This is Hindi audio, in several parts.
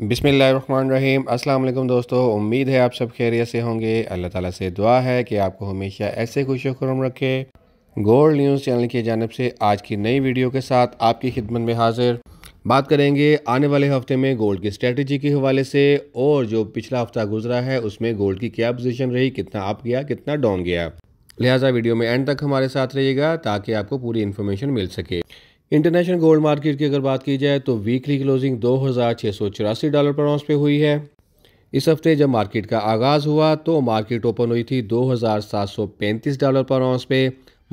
रहीम अल्लाम दोस्तों उम्मीद है आप सब खैरियत से होंगे अल्लाह ताला से दुआ है कि आपको हमेशा ऐसे खुश खुरम रखे गोल्ड न्यूज़ चैनल की जानब से आज की नई वीडियो के साथ आपकी खिदमत में हाजिर बात करेंगे आने वाले हफ्ते में गोल्ड की स्ट्रेटजी के हवाले से और जो पिछला हफ्ता गुजरा है उसमें गोल्ड की क्या पोजिशन रही कितना अप गया कितना डाउन गया लिहाजा वीडियो में एंड तक हमारे साथ रहिएगा ताकि आपको पूरी इन्फॉर्मेशन मिल सके इंटरनेशनल गोल्ड मार्केट की अगर बात की जाए तो वीकली क्लोजिंग दो डॉलर पर ऑंस पे हुई है इस हफ्ते जब मार्केट का आगाज़ हुआ तो मार्केट ओपन हुई थी 2,735 डॉलर पर ऑंस पे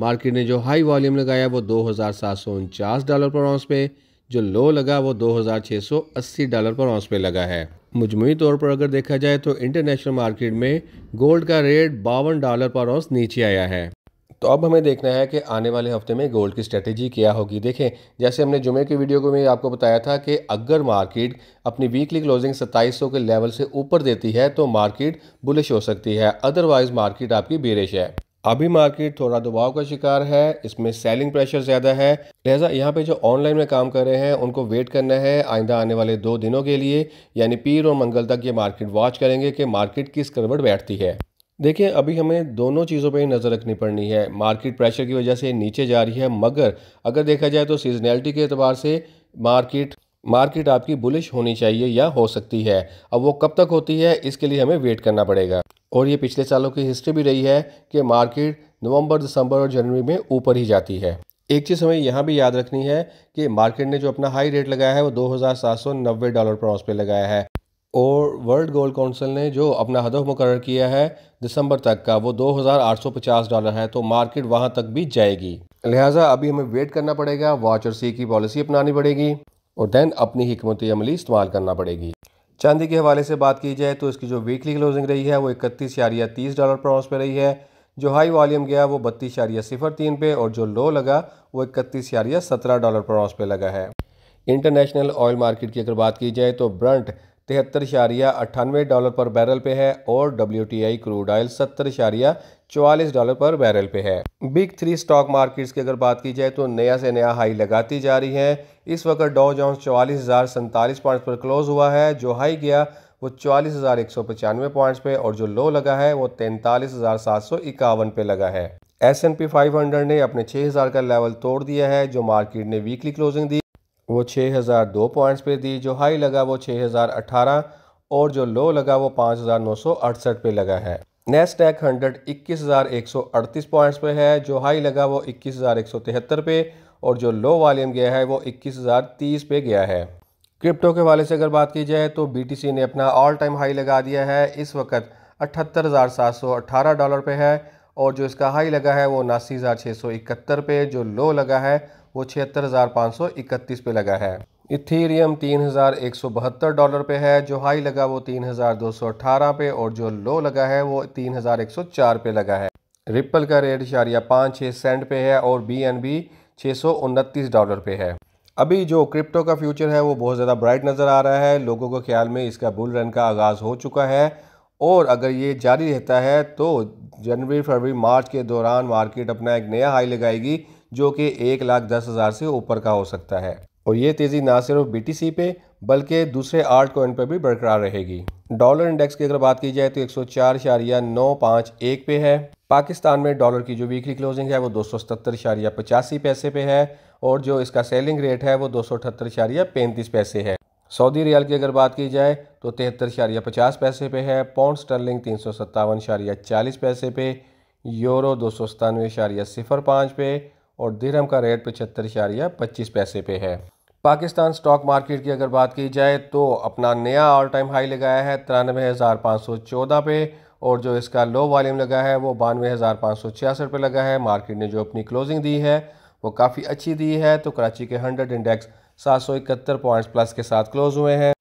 मार्केट ने जो हाई वॉल्यूम लगाया वो दो डॉलर पर ऑंस पे जो लो लगा वो 2,680 डॉलर पर ऑंस पे लगा है मजमू तौर पर अगर देखा जाए तो इंटरनेशनल मार्केट में गोल्ड का रेट बावन डॉलर पर ऑंस नीचे आया है तो अब हमें देखना है कि आने वाले हफ्ते में गोल्ड की स्ट्रेटेजी क्या होगी देखें जैसे हमने जुमे की वीडियो को में आपको बताया था कि अगर मार्केट अपनी वीकली क्लोजिंग 2700 के लेवल से ऊपर देती है तो मार्केट बुलिश हो सकती है अदरवाइज़ मार्केट आपकी बेरिश है अभी मार्केट थोड़ा दबाव का शिकार है इसमें सेलिंग प्रेशर ज़्यादा है लिहाजा यहाँ पे जो ऑनलाइन में काम कर रहे हैं उनको वेट करना है आइंदा आने वाले दो दिनों के लिए यानी पीर और मंगल तक ये मार्केट वॉच करेंगे कि मार्केट किस करवट बैठती है देखिए अभी हमें दोनों चीज़ों पर ही नज़र रखनी पड़नी है मार्केट प्रेशर की वजह से नीचे जा रही है मगर अगर देखा जाए तो सीजनैलिटी के अतबार से मार्केट मार्केट आपकी बुलिश होनी चाहिए या हो सकती है अब वो कब तक होती है इसके लिए हमें वेट करना पड़ेगा और ये पिछले सालों की हिस्ट्री भी रही है कि मार्केट नवंबर दिसंबर और जनवरी में ऊपर ही जाती है एक चीज़ हमें यहाँ भी याद रखनी है कि मार्केट ने जो अपना हाई रेट लगाया है वो दो डॉलर पर ऑस पे लगाया है और वर्ल्ड गोल्ड काउंसिल ने जो अपना हदफ मुकर किया है दिसंबर तक का वो 2,850 डॉलर है तो मार्केट वहाँ तक भी जाएगी लिहाजा अभी हमें वेट करना पड़ेगा वॉच और सी की पॉलिसी अपनानी पड़ेगी और देन अपनी हमत अमली इस्तेमाल करना पड़ेगी चांदी के हवाले से बात की जाए तो इसकी जो वीकली क्लोजिंग रही है वो इकतीस यारिया तीस डॉलर पर पे रही है जो हाई वॉल्यूम गया वो बत्तीस शारिया सिफर तीन पे और जो लो लगा वो इकतीस यारिया सत्रह डॉलर पर पे लगा है इंटरनेशनल ऑयल मार्केट की अगर बात की जाए तो ब्रंट तिहत्तर इशारिया अट्ठानवे डॉलर पर बैरल पे है और W T I crude oil सत्तर इशारिया चौवालीस डॉलर पर बैरल पे है बिग थ्री स्टॉक मार्केट्स की अगर बात की जाए तो नया से नया हाई लगाती जा रही है इस वक्त डॉ जॉन्स चौवालीस हज़ार सैंतालीस पॉइंट्स पर क्लोज हुआ है जो हाई गया वो चौवालीस हज़ार एक सौ पचानवे पॉइंट्स पे और जो लो लगा है वो तैंतालीस हज़ार सात सौ इक्यावन पे लगा है S N P five hundred ने अपने छः हज़ार का लेवल तोड़ दिया है जो मार्केट ने वीकली क्लोजिंग दी वो 6002 पॉइंट्स पे दी जो हाई लगा वो 6018 और जो लो लगा वो 5968 पे लगा है नेस्टैक हंड्रेड इक्कीस हज़ार एक सौ अड़तीस पॉइंट्स पे है जो हाई लगा वो इक्कीस हज़ार एक सौ तिहत्तर पे और जो लो वॉल्यूम गया है वो इक्कीस हज़ार तीस पे गया है क्रिप्टो के वाले से अगर बात की जाए तो बीटीसी ने अपना ऑल टाइम हाई लगा दिया है इस वक्त अठहत्तर हज़ार सात सौ अट्ठारह डॉलर पे है और जो इसका हाई लगा है वो उनासी हज़ार छः सौ इकहत्तर पे जो लो लगा है वो छिहत्तर हज़ार पाँच सौ इकतीस पे लगा है इथीरियम तीन हज़ार एक सौ बहत्तर डॉलर पे है जो हाई लगा वो तीन हज़ार दो सौ अठारह पे और जो लो लगा है वो तीन हज़ार एक सौ चार पे लगा है रिपल का रेट इशारिया पाँच छः सेंट पे है और बी एन बी छः सौ उनतीस डॉलर पे है अभी जो क्रिप्टो का फ्यूचर है वो बहुत ज़्यादा ब्राइट नज़र आ रहा है लोगों के ख्याल में इसका बुल रन का आगाज़ हो चुका है और अगर ये जारी रहता है तो जनवरी फरवरी मार्च के दौरान मार्केट अपना एक नया हाई लगाएगी जो कि एक लाख दस हज़ार से ऊपर का हो सकता है और ये तेज़ी ना सिर्फ बीटीसी पे बल्कि दूसरे आर्ट कोइन पर भी बरकरार रहेगी डॉलर इंडेक्स की अगर बात की जाए तो एक सौ चार इशारिया नौ पाँच एक पे है पाकिस्तान में डॉलर की जो वीकली क्लोजिंग है वो दो सौ सतर इशारिया पचासी पैसे पे है और जो इसका सेलिंग रेट है वो दो सौ अठहत्तर इशारिया पैंतीस पैसे है सऊदी रियाल की अगर बात की जाए तो तिहत्तर शारिया पचास पैसे पे है पाउंड स्टर्लिंग तीन सौ सत्तावन शारिया चालीस पैसे पे यूरो दो सौ सतानवे शारिया सिफर पाँच पे और दिरहम का रेट पचहत्तर इशारिया पच्चीस पैसे पे है पाकिस्तान स्टॉक मार्केट की अगर बात की जाए तो अपना नया ऑल टाइम हाई लगाया है तिरानवे हज़ार पाँच सौ चौदह पे और जो इसका लो वॉल्यूम लगा है वो बानवे हज़ार पाँच सौ छियासठ पे लगा है मार्केट ने जो अपनी क्लोजिंग दी है वो काफ़ी अच्छी दी है तो कराची के हंड्रेड इंडेक्स सात सौ इकहत्तर पॉइंट्स प्लस के साथ क्लोज़ हुए हैं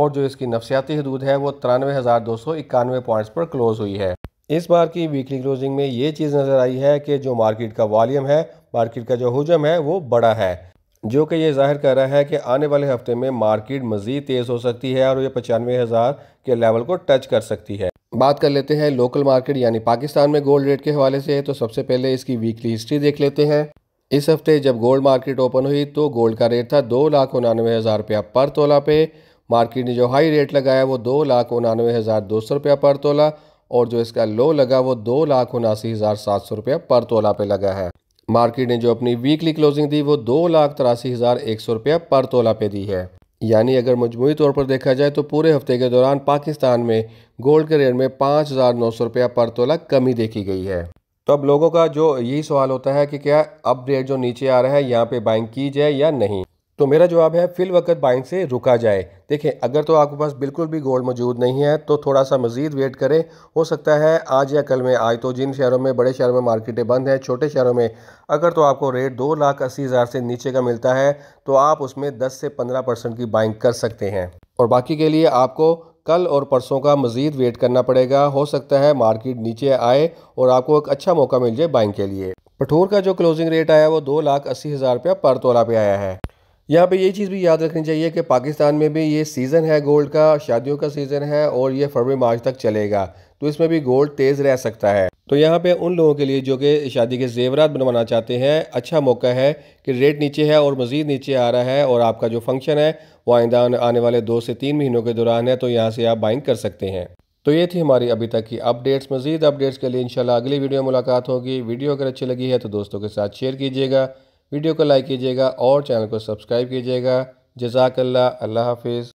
और जो इसकी नफसियाती हदूद है वो तिरानवे हज़ार दो सौ इक्यानवे पॉइंट्स पर क्लोज़ हुई है इस बार की वीकली क्लोजिंग में ये चीज़ नज़र आई है कि जो मार्केट का वॉल्यूम है मार्केट का जो हजम है वो बड़ा है जो कि ये जाहिर कर रहा है कि आने वाले हफ्ते में मार्केट मज़ीद तेज़ हो सकती है और ये पचानवे हज़ार के लेवल को टच कर सकती है बात कर लेते हैं लोकल मार्केट यानी पाकिस्तान में गोल्ड रेट के हवाले से तो सबसे पहले इसकी वीकली हिस्ट्री देख लेते हैं इस हफ्ते जब गोल्ड मार्केट ओपन हुई तो गोल्ड का रेट था दो लाख उनानवे हज़ार रुपया पर तोला पे मार्केट ने जो हाई रेट लगाया वो दो लाख उनानवे हज़ार दो सौ रुपया पर तोला और जो इसका लो लगा वो दो लाख उनासी हज़ार सात सौ रुपया पर तोला पे लगा है मार्केट ने जो अपनी वीकली क्लोजिंग दी वो दो लाख तिरासी हज़ार एक सौ रुपया पर तोला पे दी है यानी अगर मजमू तौर पर देखा जाए तो पूरे हफ्ते के दौरान पाकिस्तान में गोल्ड के रेट में पाँच हज़ार नौ सौ रुपया पर तोला कमी देखी गई है तो अब लोगों का जो यही सवाल होता है कि क्या अब रेट जो नीचे आ रहा है यहाँ पे बाइंग की जाए या नहीं तो मेरा जवाब है फिल वक्त बाइंग से रुका जाए देखें अगर तो आपके पास बिल्कुल भी गोल्ड मौजूद नहीं है तो थोड़ा सा मज़ीद वेट करें हो सकता है आज या कल में आज तो जिन शहरों में बड़े शहरों में मार्केटें बंद हैं छोटे शहरों में अगर तो आपको रेट दो लाख अस्सी हज़ार से नीचे का मिलता है तो आप उसमें दस से पंद्रह परसेंट की बाइंग कर सकते हैं और बाकी के लिए आपको कल और परसों का मज़ीद वेट करना पड़ेगा हो सकता है मार्केट नीचे आए और आपको एक अच्छा मौका मिल जाए बाइंग के लिए पठोर का जो क्लोजिंग रेट आया वो दो लाख अस्सी हज़ार रुपया पर तोला पे आया है यहाँ पे ये चीज़ भी याद रखनी चाहिए कि पाकिस्तान में भी ये सीज़न है गोल्ड का शादियों का सीज़न है और ये फरवरी मार्च तक चलेगा तो इसमें भी गोल्ड तेज़ रह सकता है तो यहाँ पे उन लोगों के लिए जो कि शादी के जेवरात बनवाना चाहते हैं अच्छा मौका है कि रेट नीचे है और मज़ीद नीचे आ रहा है और आपका जो फंक्शन है वो आइंदा आने वाले दो से तीन महीनों के दौरान है तो यहाँ से आप बाइंग कर सकते हैं तो ये थी हमारी अभी तक की अपडेट्स मज़ीद अपडेट्स के लिए इंशाल्लाह अगली वीडियो में मुलाकात होगी वीडियो अगर अच्छी लगी है तो दोस्तों के साथ शेयर कीजिएगा वीडियो को लाइक कीजिएगा और चैनल को सब्सक्राइब कीजिएगा जजाकल्ला अल्लाह हाफिज़